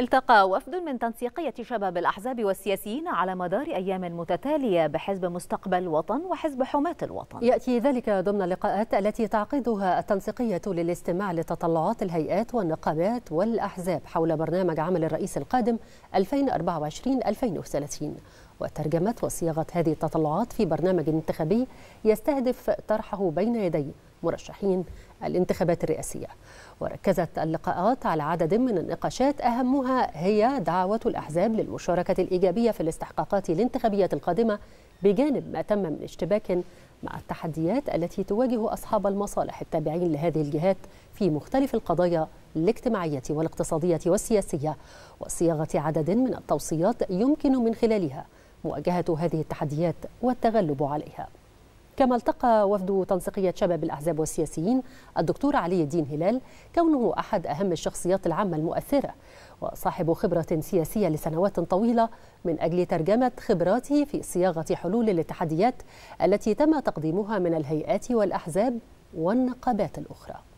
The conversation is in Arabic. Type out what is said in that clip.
التقى وفد من تنسيقية شباب الأحزاب والسياسيين على مدار أيام متتالية بحزب مستقبل الوطن وحزب حماة الوطن يأتي ذلك ضمن اللقاءات التي تعقدها التنسيقية للاستماع لتطلعات الهيئات والنقابات والأحزاب حول برنامج عمل الرئيس القادم 2024-2030 وترجمت وصياغة هذه التطلعات في برنامج انتخابي يستهدف طرحه بين يدي مرشحين الانتخابات الرئاسية وركزت اللقاءات على عدد من النقاشات أهمها هي دعوة الأحزاب للمشاركة الإيجابية في الاستحقاقات الانتخابية القادمة بجانب ما تم من اشتباك مع التحديات التي تواجه أصحاب المصالح التابعين لهذه الجهات في مختلف القضايا الاجتماعية والاقتصادية والسياسية وصياغة عدد من التوصيات يمكن من خلالها مواجهة هذه التحديات والتغلب عليها كما التقى وفد تنسيقية شباب الأحزاب والسياسيين الدكتور علي الدين هلال كونه أحد أهم الشخصيات العامة المؤثرة وصاحب خبرة سياسية لسنوات طويلة من أجل ترجمة خبراته في صياغة حلول للتحديات التي تم تقديمها من الهيئات والأحزاب والنقابات الأخرى